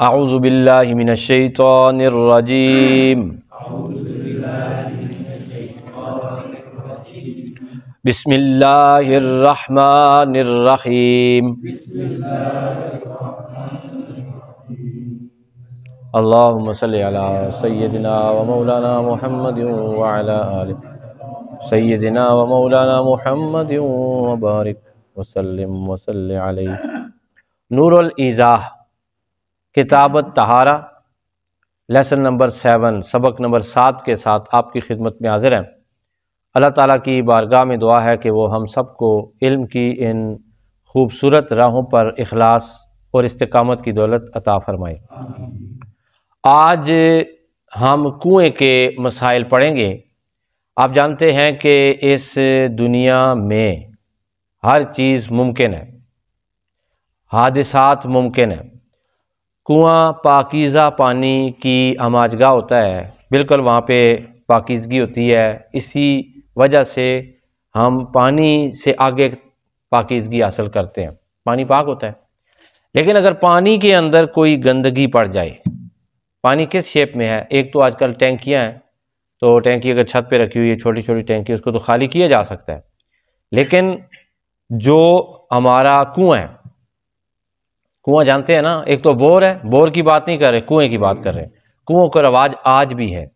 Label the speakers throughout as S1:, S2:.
S1: आउज़बिल्लिमिनशैतरजीम बसमीम अल्लाहुम्मा सल्ली अला सय्यदिना व मौलाना मुहम्मद व अला आलि सय्यदिना व मौलाना मुहम्मद व बारिक वसल्लम वसल्ली अलैहि नूरुल इज़ाह किताबत तहारा लेसन नंबर सेवन सबक नंबर सात के साथ आपकी खिदमत में हाजिर हैं अल्लाह ताला की बारगाह में दुआ है कि वो हम सब को इल्म की इन खूबसूरत राहों पर अखलास और इस्तकामत की दौलत अता फरमाए आज हम कुएँ के मसाइल पढ़ेंगे आप जानते हैं कि इस दुनिया में हर चीज़ मुमकिन है हादसात मुमकिन है कुआं पाकिज़ा पानी की आमाजगा होता है बिल्कुल वहाँ पे पाकिजगी होती है इसी वजह से हम पानी से आगे पाकिजगी हासिल करते हैं पानी पाक होता है लेकिन अगर पानी के अंदर कोई गंदगी पड़ जाए पानी किस शेप में है एक तो आजकल टैंकियाँ हैं तो टैंकी अगर छत पे रखी हुई है छोटी छोटी टैंकी उसको तो खाली किया जा सकता है लेकिन जो हमारा कुआँ है कुआं जानते हैं ना एक तो बोर है बोर की बात नहीं कर रहे कुएं की बात कर रहे हैं कुओं का रवाज आज भी है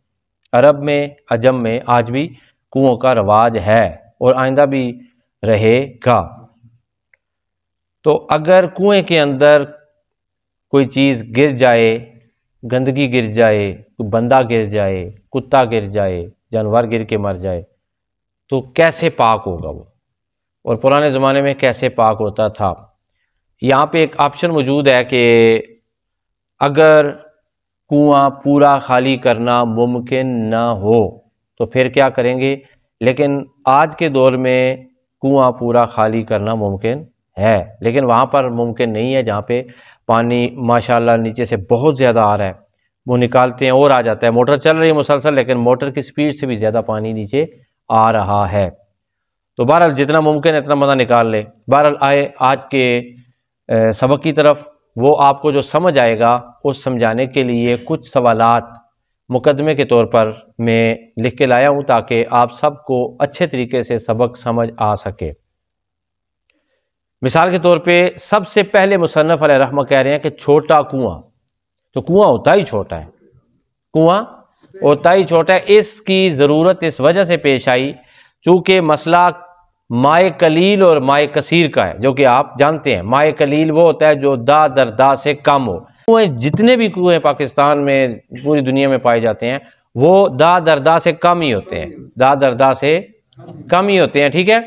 S1: अरब में अजम में आज भी कुओं का रवाज है और आइंदा भी रहेगा तो अगर कुएं के अंदर कोई चीज़ गिर जाए गंदगी गिर जाए कोई बंदा गिर जाए कुत्ता गिर जाए जानवर गिर के मर जाए तो कैसे पाक होगा वो और पुराने ज़माने में कैसे पाक होता था यहाँ पे एक ऑप्शन मौजूद है कि अगर कुआं पूरा खाली करना मुमकिन ना हो तो फिर क्या करेंगे लेकिन आज के दौर में कुआं पूरा खाली करना मुमकिन है लेकिन वहाँ पर मुमकिन नहीं है जहाँ पे पानी माशाल्लाह नीचे से बहुत ज़्यादा आ रहा है वो निकालते हैं और आ जाता है मोटर चल रही है मुसलसल लेकिन मोटर की स्पीड से भी ज़्यादा पानी नीचे आ रहा है तो बहरहाल जितना मुमकिन है इतना मज़ा निकाल ले बहरहाल आए आज के सबक की तरफ वो आपको जो समझ आएगा उस समझाने के लिए कुछ सवाल मुकदमे के तौर पर मैं लिख के लाया हूँ ताकि आप सबको अच्छे तरीके से सबक समझ आ सके मिसाल के तौर पे सबसे पहले मुसनफ़ रहम कह रहे हैं कि छोटा कुआं तो कुआं होता ही छोटा है कुआं होता ही छोटा है इसकी ज़रूरत इस वजह से पेश आई चूँकि मसला माए कलील और माए कसीर का है जो कि आप जानते हैं माए कलील वो होता है जो दा दर दा से कम हो कुएँ जितने भी कुएँ पाकिस्तान में पूरी दुनिया में पाए जाते हैं वो दा दर दा से कम ही होते हैं दा दर दा से कम ही होते हैं ठीक है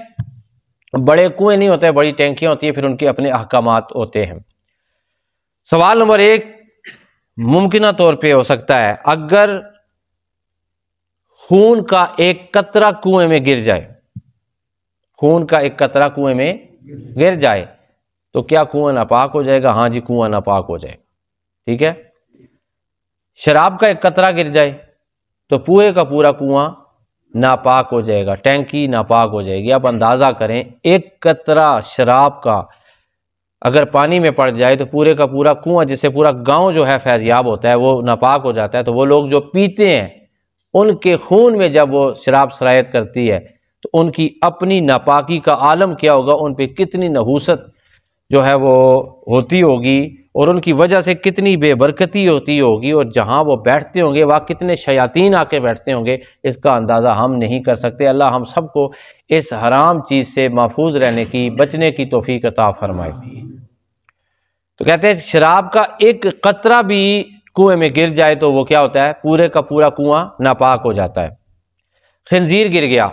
S1: बड़े कुएं नहीं होते बड़ी टैंकियां होती हैं फिर उनके अपने अहकाम होते हैं सवाल नंबर एक मुमकिन तौर पर हो सकता है अगर खून का एक कतरा कुएं में गिर जाए खून का एक कतरा कुएं में गिर जाए तो क्या कुआं नापाक हो जाएगा हाँ जी कुआं नापाक हो जाएगा ठीक है शराब का एक कतरा गिर जाए तो पूरे का पूरा कुआं नापाक हो जाएगा टैंकी नापाक हो जाएगी आप अंदाज़ा करें एक कतरा शराब का अगर पानी में पड़ जाए तो पूरे का पूरा कुआं जिससे पूरा गांव जो है फैजियाब होता है वो नापाक हो जाता है तो वो लोग जो पीते हैं उनके खून में जब वो शराब शरायत करती है तो उनकी अपनी नापाकी का आलम क्या होगा उन पर कितनी नहूसत जो है वो होती होगी और उनकी वजह से कितनी बेबरकती होती होगी और जहाँ वो बैठते होंगे वहाँ कितने शयातीन आके बैठते होंगे इसका अंदाज़ा हम नहीं कर सकते अल्लाह हम सबको इस हराम चीज़ से महफूज रहने की बचने की तोफ़ी कता फरमाए तो कहते हैं शराब का एक कतरा भी कुएं में गिर जाए तो वो क्या होता है पूरे का पूरा कुआं नापाक हो जाता है खंजीर गिर गया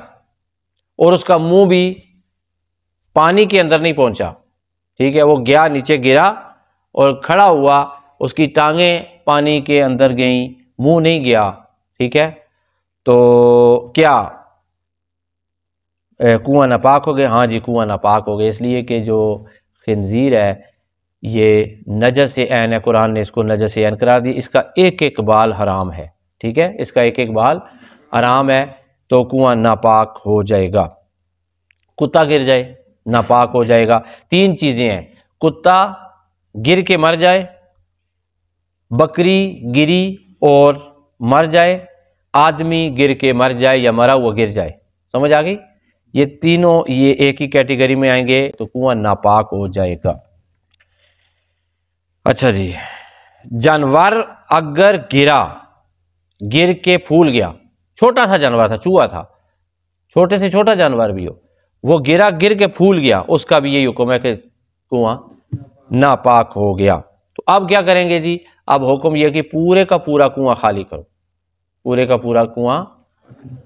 S1: और उसका मुंह भी पानी के अंदर नहीं पहुंचा ठीक है वो गया नीचे गिरा और खड़ा हुआ उसकी टांगें पानी के अंदर गई मुंह नहीं गया ठीक है तो क्या कुआं नापाक हो गए हाँ जी कुआं नापाक हो गए इसलिए कि जो खनजीर है ये नजर से ऐन है कुरान ने इसको से ऐन करा दी इसका एक एक बाल हराम है ठीक है इसका एक एक बाल आराम है तो कुआं नापाक हो जाएगा कुत्ता गिर जाए नापाक हो जाएगा तीन चीज़ें हैं कुत्ता गिर के मर जाए बकरी गिरी और मर जाए आदमी गिर के मर जाए या मरा हुआ गिर जाए समझ आ गई ये तीनों ये एक ही कैटेगरी में आएंगे तो कुआं नापाक हो जाएगा अच्छा जी जानवर अगर गिरा गिर के फूल गया छोटा सा जानवर था चूहा था छोटे से छोटा जानवर भी हो वो गिरा गिर के फूल गया उसका भी यही हुक्म है कि कुआं नापाक हो गया तो अब क्या करेंगे जी अब हुक्म यह कि पूरे का पूरा कुआं खाली करो पूरे का पूरा कुआं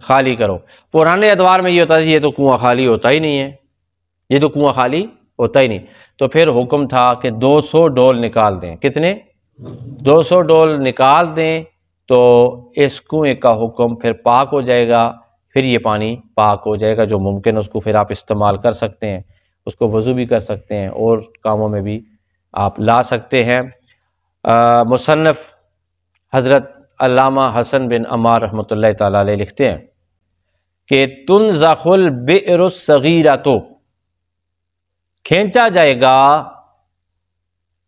S1: खाली करो पुराने अदवार में ये होता था ये तो कुआं खाली होता ही नहीं है ये तो कुआं खाली होता ही नहीं तो फिर हुक्म था कि 200 डोल निकाल दें कितने 200 डोल निकाल दें तो इस कुएँ का हुक्म फिर पाक हो जाएगा फिर ये पानी पाक हो जाएगा जो मुमकिन है उसको फिर आप इस्तेमाल कर सकते हैं उसको वज़ू भी कर सकते हैं और कामों में भी आप ला सकते हैं मुसनफ़ हज़रत अल्लामा हसन बिन अमार रहमत ताला लिखते हैं कि तुन ज़खुल बेरोगीरा तो खींचा जाएगा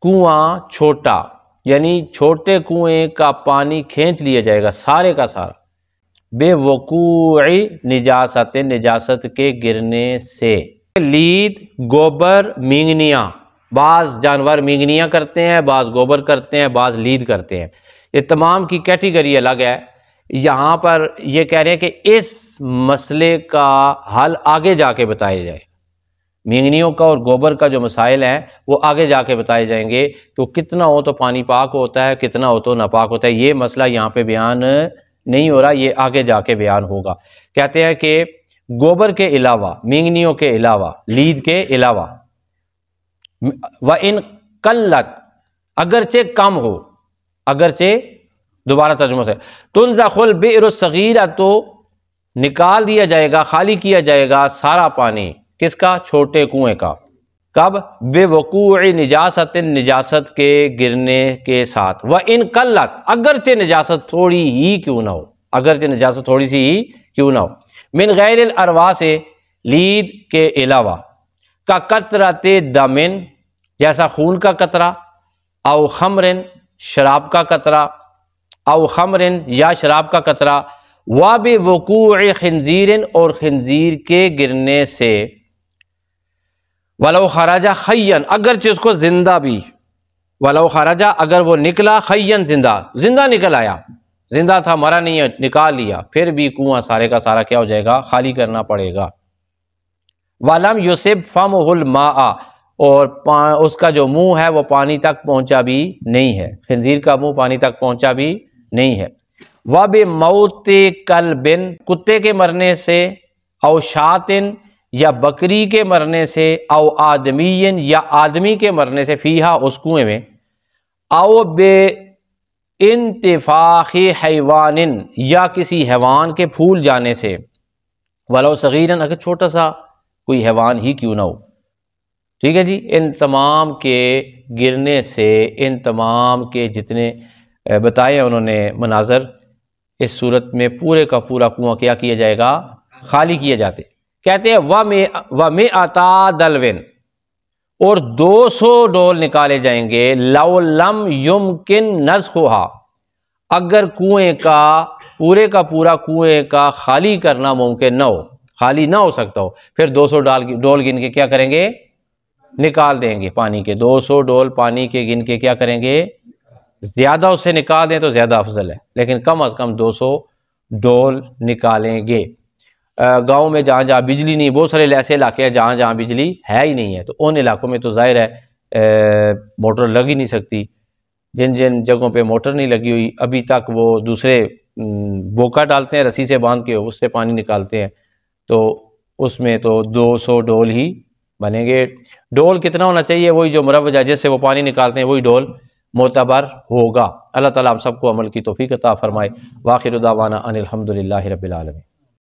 S1: कुआं छोटा यानी छोटे कुएं का पानी खींच लिया जाएगा सारे का सारा बेवकूई निजासत निजासत के गिरने से लीद गोबर मींगनिया बाज़ जानवर मींगनिया करते हैं बाज़ गोबर करते हैं बाज़ लीद करते हैं ये तमाम की कैटेगरी अलग है यहाँ पर ये कह रहे हैं कि इस मसले का हल आगे जाके बताया जाए मेंगनियों का और गोबर का जो मसाइल हैं वो आगे जाके बताए जाएंगे कि वो कितना हो तो पानी पाक होता है कितना हो तो नापाक होता है ये मसला यहाँ पे बयान नहीं हो रहा ये आगे जाके बयान होगा कहते हैं कि गोबर के अलावा मेंगनियों के अलावा लीद के अलावा व इन कल्लत अगरचे कम हो अगरचे दोबारा तर्जुमा से तुनजाखुल बेर सगीरा तो निकाल दिया जाएगा खाली किया जाएगा सारा पानी किसका छोटे कुएं का कब बेवकू निजासत निजासत के गिरने के साथ व इन कल्लत अगरचे निजासत थोड़ी ही क्यों ना हो अगरचे निजासत थोड़ी सी ही क्यों ना हो मिन गैर अरवा से लीद के अलावा का कतरा दमिन जैसा खून का कतरा अव खमरिन शराब का कतरा अव खमरिन या शराब का कतरा व बेवकू खनजीरन और खनजीर के गिरने से वाला खराजा खैन अगरचे उसको जिंदा भी वाला खराजा अगर वो निकला खैन जिंदा जिंदा निकल आया जिंदा था मरा नहीं है निकाल लिया फिर भी कुआं सारे का सारा क्या हो जाएगा खाली करना पड़ेगा वालम यूसुफ फम हुल मा और उसका जो मुंह है वो पानी तक पहुंचा भी नहीं है खंजीर का मुंह पानी तक पहुंचा भी नहीं है वह बे मऊते कल बिन कुत्ते के मरने से अवशातिन या बकरी के मरने से आओ आदमीन या आदमी के मरने से फीहा उस कुएं में आओ बे इंतफाखी हैवान या किसी हैवान के फूल जाने से वाला सगीरन अगर छोटा सा कोई हैवान ही क्यों ना हो ठीक है जी इन तमाम के गिरने से इन तमाम के जितने बताए उन्होंने मनाजर इस सूरत में पूरे का पूरा कुआं क्या किया जाएगा खाली किए जाते कहते हैं व में व में आता दलविन और 200 डोल निकाले जाएंगे लम युम किन अगर कुएं का पूरे का पूरा कुएं का खाली करना मुमकिन ना हो खाली ना हो सकता हो फिर 200 डाल डोल गिन के क्या करेंगे निकाल देंगे पानी के 200 डोल पानी के गिन के क्या करेंगे ज़्यादा उससे निकाल दें तो ज़्यादा अफजल है लेकिन कम अज़ कम 200 डोल निकालेंगे गाँव में जहाँ जहाँ बिजली नहीं बहुत सारे ऐसे इलाके हैं जहाँ जहाँ बिजली है ही नहीं है तो उन इलाकों में तो ज़ाहिर है मोटर लग ही नहीं सकती जिन जिन जगहों पे मोटर नहीं लगी हुई अभी तक वो दूसरे बोका डालते हैं रस्सी से बांध के उससे पानी निकालते हैं तो उसमें तो 200 डोल ही बनेंगे डोल कितना होना चाहिए वही जो मुरवजा जिससे वो पानी निकालते हैं वही डोल मोतबर होगा अल्लाह ताला हम सबको अमल की तोफ़ी अता फ़रमाए वाखिर उदावाना अनिलहमदिल्ला रबालमी